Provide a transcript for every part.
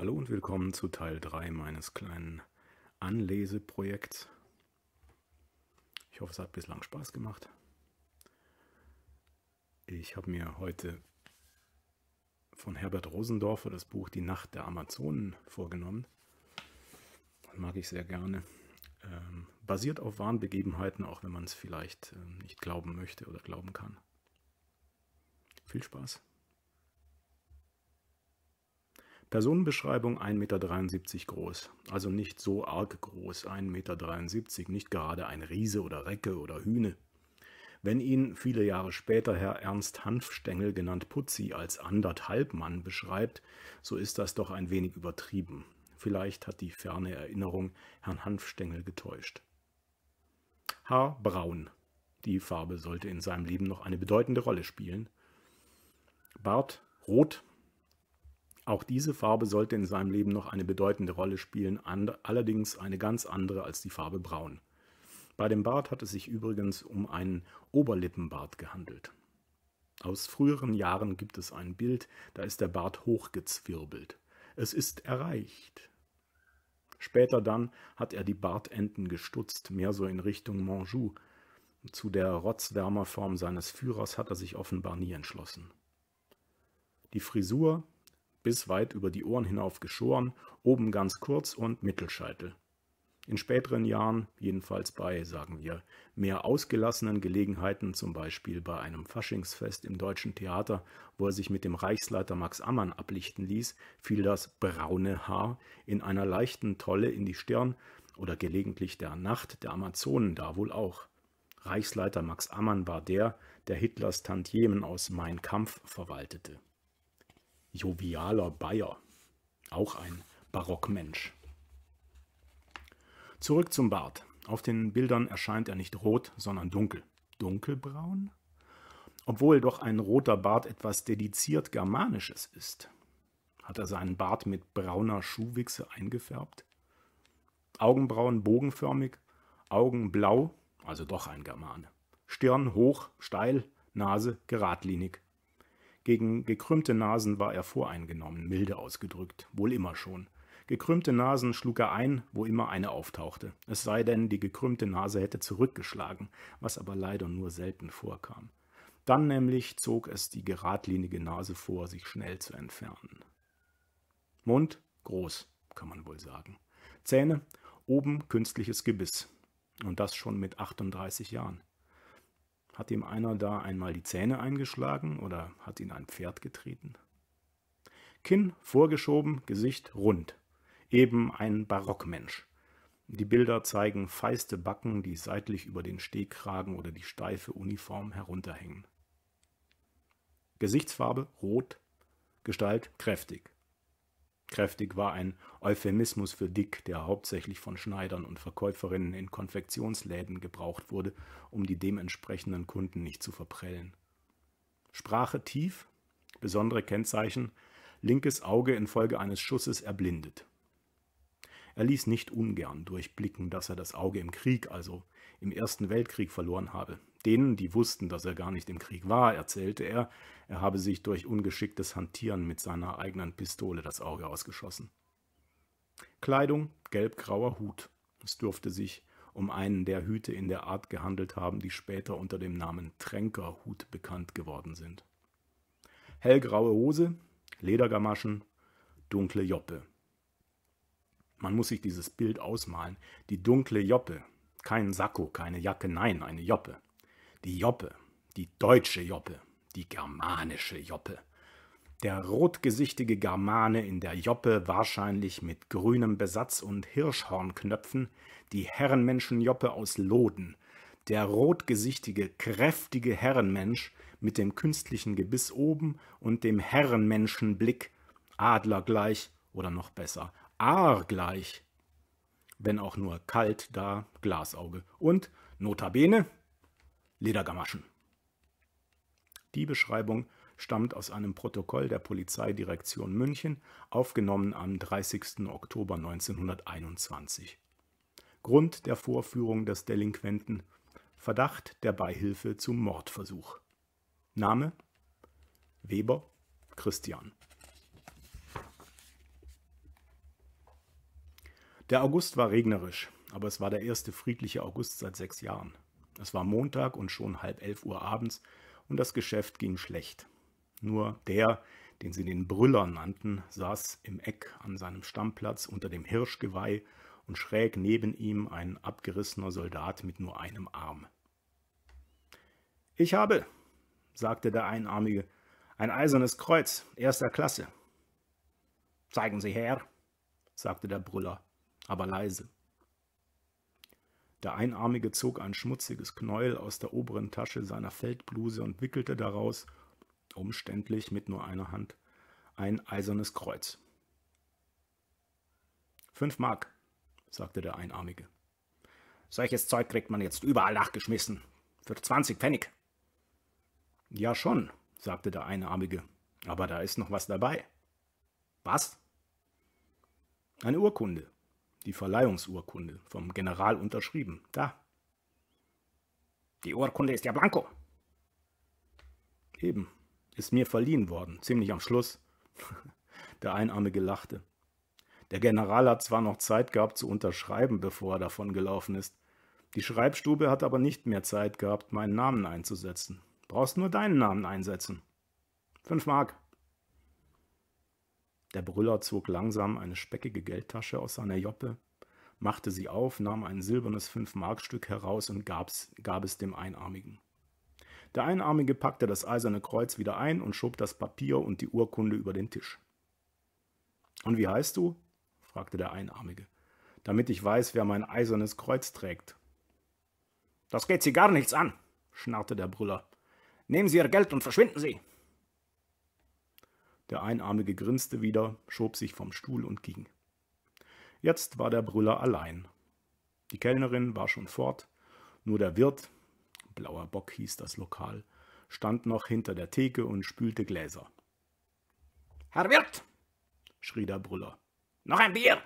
Hallo und willkommen zu Teil 3 meines kleinen Anleseprojekts. Ich hoffe, es hat bislang Spaß gemacht. Ich habe mir heute von Herbert Rosendorfer das Buch Die Nacht der Amazonen vorgenommen. Das mag ich sehr gerne. Ähm, basiert auf wahren Begebenheiten, auch wenn man es vielleicht äh, nicht glauben möchte oder glauben kann. Viel Spaß! Personenbeschreibung 1,73 Meter groß, also nicht so arg groß, 1,73 Meter, nicht gerade ein Riese oder Recke oder Hühne. Wenn ihn viele Jahre später Herr Ernst Hanfstengel, genannt Putzi, als anderthalb Mann beschreibt, so ist das doch ein wenig übertrieben. Vielleicht hat die ferne Erinnerung Herrn Hanfstengel getäuscht. Haar braun. Die Farbe sollte in seinem Leben noch eine bedeutende Rolle spielen. Bart rot, auch diese Farbe sollte in seinem Leben noch eine bedeutende Rolle spielen, allerdings eine ganz andere als die Farbe Braun. Bei dem Bart hat es sich übrigens um einen Oberlippenbart gehandelt. Aus früheren Jahren gibt es ein Bild, da ist der Bart hochgezwirbelt. Es ist erreicht. Später dann hat er die Bartenden gestutzt, mehr so in Richtung Manjou. Zu der Rotzwärmerform seines Führers hat er sich offenbar nie entschlossen. Die Frisur bis weit über die Ohren hinauf geschoren, oben ganz kurz und Mittelscheitel. In späteren Jahren, jedenfalls bei, sagen wir, mehr ausgelassenen Gelegenheiten, zum Beispiel bei einem Faschingsfest im Deutschen Theater, wo er sich mit dem Reichsleiter Max Ammann ablichten ließ, fiel das braune Haar in einer leichten Tolle in die Stirn oder gelegentlich der Nacht der Amazonen da wohl auch. Reichsleiter Max Ammann war der, der Hitlers Tantiemen aus Mein Kampf verwaltete jovialer Bayer, auch ein Barockmensch. Zurück zum Bart. Auf den Bildern erscheint er nicht rot, sondern dunkel. Dunkelbraun? Obwohl doch ein roter Bart etwas dediziert Germanisches ist. Hat er seinen Bart mit brauner Schuhwichse eingefärbt? Augenbrauen bogenförmig, Augen blau, also doch ein Germane. Stirn hoch, steil, Nase geradlinig. Gegen gekrümmte Nasen war er voreingenommen, milde ausgedrückt, wohl immer schon. Gekrümmte Nasen schlug er ein, wo immer eine auftauchte. Es sei denn, die gekrümmte Nase hätte zurückgeschlagen, was aber leider nur selten vorkam. Dann nämlich zog es die geradlinige Nase vor, sich schnell zu entfernen. Mund groß, kann man wohl sagen. Zähne oben künstliches Gebiss. Und das schon mit 38 Jahren. Hat ihm einer da einmal die Zähne eingeschlagen oder hat ihn ein Pferd getreten? Kinn vorgeschoben, Gesicht rund. Eben ein Barockmensch. Die Bilder zeigen feiste Backen, die seitlich über den Stehkragen oder die steife Uniform herunterhängen. Gesichtsfarbe rot, Gestalt kräftig. Kräftig war ein Euphemismus für dick, der hauptsächlich von Schneidern und Verkäuferinnen in Konfektionsläden gebraucht wurde, um die dementsprechenden Kunden nicht zu verprellen. Sprache tief, besondere Kennzeichen, linkes Auge infolge eines Schusses erblindet. Er ließ nicht ungern durchblicken, dass er das Auge im Krieg, also im Ersten Weltkrieg, verloren habe. Denen, die wussten, dass er gar nicht im Krieg war, erzählte er, er habe sich durch ungeschicktes Hantieren mit seiner eigenen Pistole das Auge ausgeschossen. Kleidung, gelbgrauer Hut. Es dürfte sich um einen der Hüte in der Art gehandelt haben, die später unter dem Namen Tränkerhut bekannt geworden sind. Hellgraue Hose, Ledergamaschen, dunkle Joppe. Man muss sich dieses Bild ausmalen. Die dunkle Joppe. Kein Sakko, keine Jacke, nein, eine Joppe. Die Joppe, die deutsche Joppe, die germanische Joppe. Der rotgesichtige Germane in der Joppe wahrscheinlich mit grünem Besatz und Hirschhornknöpfen, die Herrenmenschenjoppe aus Loden. Der rotgesichtige, kräftige Herrenmensch mit dem künstlichen Gebiss oben und dem Herrenmenschenblick, adlergleich oder noch besser, aargleich, wenn auch nur kalt da Glasauge. Und notabene, Ledergamaschen. Die Beschreibung stammt aus einem Protokoll der Polizeidirektion München, aufgenommen am 30. Oktober 1921. Grund der Vorführung des Delinquenten Verdacht der Beihilfe zum Mordversuch. Name Weber Christian. Der August war regnerisch, aber es war der erste friedliche August seit sechs Jahren. Es war Montag und schon halb elf Uhr abends und das Geschäft ging schlecht. Nur der, den sie den Brüller nannten, saß im Eck an seinem Stammplatz unter dem Hirschgeweih und schräg neben ihm ein abgerissener Soldat mit nur einem Arm. Ich habe, sagte der Einarmige, ein eisernes Kreuz erster Klasse. Zeigen Sie her, sagte der Brüller, aber leise. Der Einarmige zog ein schmutziges Knäuel aus der oberen Tasche seiner Feldbluse und wickelte daraus, umständlich mit nur einer Hand, ein eisernes Kreuz. Fünf Mark, sagte der Einarmige. Solches Zeug kriegt man jetzt überall nachgeschmissen. Für zwanzig Pfennig. Ja schon, sagte der Einarmige, aber da ist noch was dabei. Was? Eine Urkunde, die Verleihungsurkunde vom General unterschrieben. Da. Die Urkunde ist ja Blanco. Eben. Ist mir verliehen worden. Ziemlich am Schluss. Der Einarmige lachte. Der General hat zwar noch Zeit gehabt zu unterschreiben, bevor er davongelaufen ist. Die Schreibstube hat aber nicht mehr Zeit gehabt, meinen Namen einzusetzen. Brauchst nur deinen Namen einsetzen. Fünf Mark. Der Brüller zog langsam eine speckige Geldtasche aus seiner Joppe, machte sie auf, nahm ein silbernes Fünf-Mark-Stück heraus und gab's, gab es dem Einarmigen. Der Einarmige packte das eiserne Kreuz wieder ein und schob das Papier und die Urkunde über den Tisch. Und wie heißt du? fragte der Einarmige, damit ich weiß, wer mein eisernes Kreuz trägt. Das geht Sie gar nichts an, schnarrte der Brüller. Nehmen Sie Ihr Geld und verschwinden Sie. Der Einarmige grinste wieder, schob sich vom Stuhl und ging. Jetzt war der Brüller allein. Die Kellnerin war schon fort, nur der Wirt, blauer Bock hieß das Lokal, stand noch hinter der Theke und spülte Gläser. Herr Wirt, schrie der Brüller, noch ein Bier!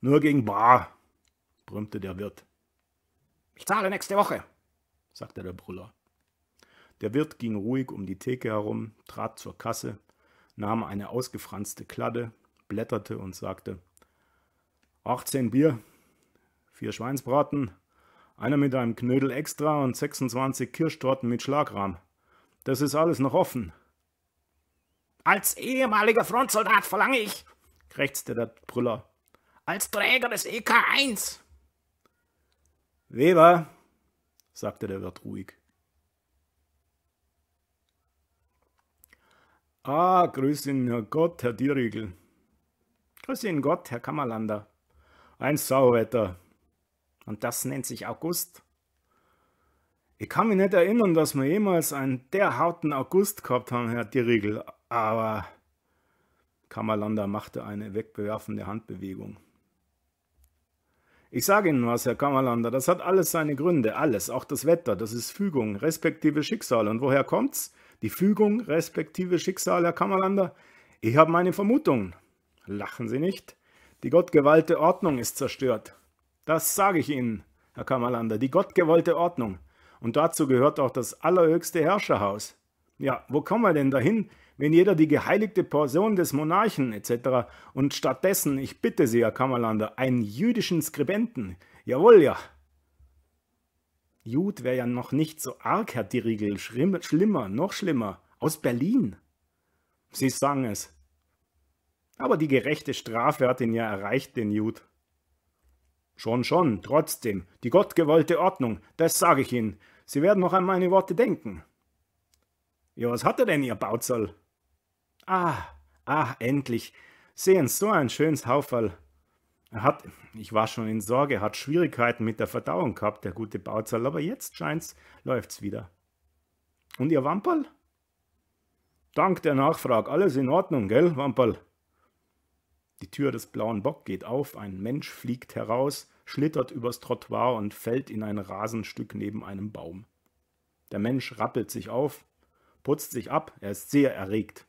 Nur gegen Bar, brummte der Wirt. Ich zahle nächste Woche, sagte der Brüller. Der Wirt ging ruhig um die Theke herum, trat zur Kasse, nahm eine ausgefranste Kladde, blätterte und sagte: 18 Bier, vier Schweinsbraten, einer mit einem Knödel extra und 26 Kirschtorten mit Schlagrahm. Das ist alles noch offen. Als ehemaliger Frontsoldat verlange ich, krächzte der Brüller, als Träger des EK1. Weber, sagte der Wirt ruhig, Ah, grüß ihn Gott, Herr Dierigel. Grüß Ihnen, Gott, Herr Kammerlander. Ein Sauwetter. Und das nennt sich August. Ich kann mich nicht erinnern, dass wir jemals einen der harten August gehabt haben, Herr Dierigel, aber... Kammerlander machte eine wegbewerfende Handbewegung. Ich sage Ihnen was, Herr Kammerlander, das hat alles seine Gründe, alles, auch das Wetter, das ist Fügung, respektive Schicksal. Und woher kommt's? Die Fügung, respektive Schicksal, Herr Kammerlander? Ich habe meine Vermutungen. Lachen Sie nicht. Die gottgewollte Ordnung ist zerstört. Das sage ich Ihnen, Herr Kammerlander, die gottgewollte Ordnung. Und dazu gehört auch das allerhöchste Herrscherhaus. Ja, wo kommen wir denn dahin, wenn jeder die geheiligte Person des Monarchen etc. und stattdessen, ich bitte Sie, Herr Kammerlander, einen jüdischen Skribenten. Jawohl, ja. Jud wäre ja noch nicht so arg, Herr Dirigel. Schlimmer, noch schlimmer. Aus Berlin. Sie sang es. Aber die gerechte Strafe hat ihn ja erreicht, den Jud. Schon, schon, trotzdem, die gottgewollte Ordnung, das sage ich Ihnen. Sie werden noch an meine Worte denken. Ja, was hat er denn, ihr Bautzel? Ah, ah, endlich. Sehen, so ein schönes Hauferl. Er hat, ich war schon in Sorge, hat Schwierigkeiten mit der Verdauung gehabt, der gute Bautzel, aber jetzt scheint's, läuft's wieder. Und ihr Wamperl? Dank der Nachfrage, alles in Ordnung, gell, Wamperl? Die Tür des blauen Bock geht auf, ein Mensch fliegt heraus, schlittert übers Trottoir und fällt in ein Rasenstück neben einem Baum. Der Mensch rappelt sich auf, putzt sich ab, er ist sehr erregt.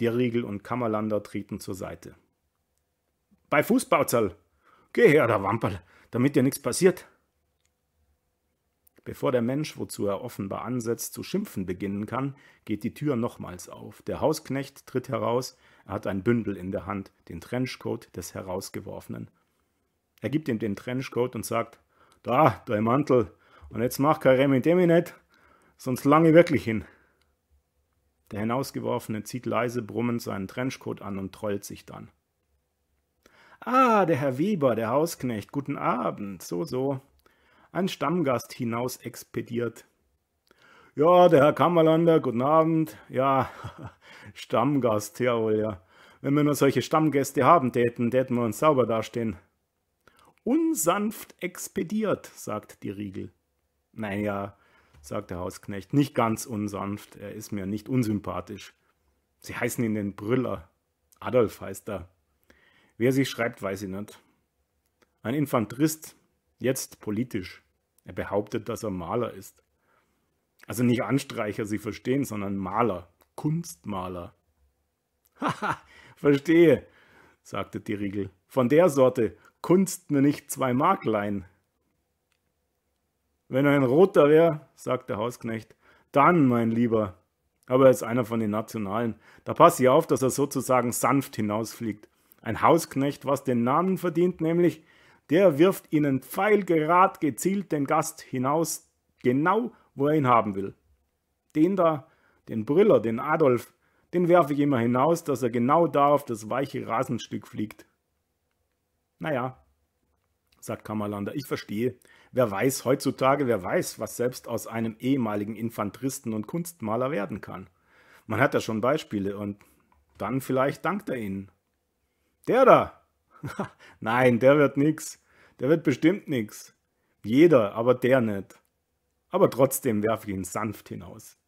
Dirriegel und Kammerlander treten zur Seite. Bei Fußbauzerl! Geh her, der Wamperl, damit dir nichts passiert! Bevor der Mensch, wozu er offenbar ansetzt, zu schimpfen beginnen kann, geht die Tür nochmals auf. Der Hausknecht tritt heraus, er hat ein Bündel in der Hand, den Trenchcoat des Herausgeworfenen. Er gibt ihm den Trenchcoat und sagt, da, dein Mantel, und jetzt mach kein Remi nicht, Sonst lange wirklich hin. Der Hinausgeworfene zieht leise brummend seinen Trenchcoat an und trollt sich dann. Ah, der Herr Weber, der Hausknecht, guten Abend, so, so. Ein Stammgast hinaus expediert. Ja, der Herr Kammerlander, guten Abend. Ja, Stammgast, jawohl, ja. Wenn wir nur solche Stammgäste haben täten, täten wir uns sauber dastehen. Unsanft expediert, sagt die Riegel. Naja, sagt der Hausknecht, nicht ganz unsanft, er ist mir nicht unsympathisch. Sie heißen ihn den Brüller. Adolf heißt er. Wer sie schreibt, weiß ich nicht. Ein Infanterist, jetzt politisch. Er behauptet, dass er Maler ist. Also nicht Anstreicher, Sie verstehen, sondern Maler, Kunstmaler. Haha, verstehe, sagte die Riegel. Von der Sorte kunst mir nicht zwei Marklein. Wenn er ein Roter wäre, sagt der Hausknecht, dann, mein Lieber. Aber er ist einer von den Nationalen. Da passe ich auf, dass er sozusagen sanft hinausfliegt. Ein Hausknecht, was den Namen verdient, nämlich, der wirft ihnen pfeilgerad gezielt den Gast hinaus, genau wo er ihn haben will. Den da, den Brüller, den Adolf, den werfe ich immer hinaus, dass er genau da auf das weiche Rasenstück fliegt. Naja, sagt Kammerlander, ich verstehe. Wer weiß heutzutage, wer weiß, was selbst aus einem ehemaligen Infanteristen und Kunstmaler werden kann. Man hat ja schon Beispiele und dann vielleicht dankt er ihnen. Der da! Nein, der wird nix. Der wird bestimmt nix. Jeder, aber der nicht. Aber trotzdem werfe ich ihn sanft hinaus.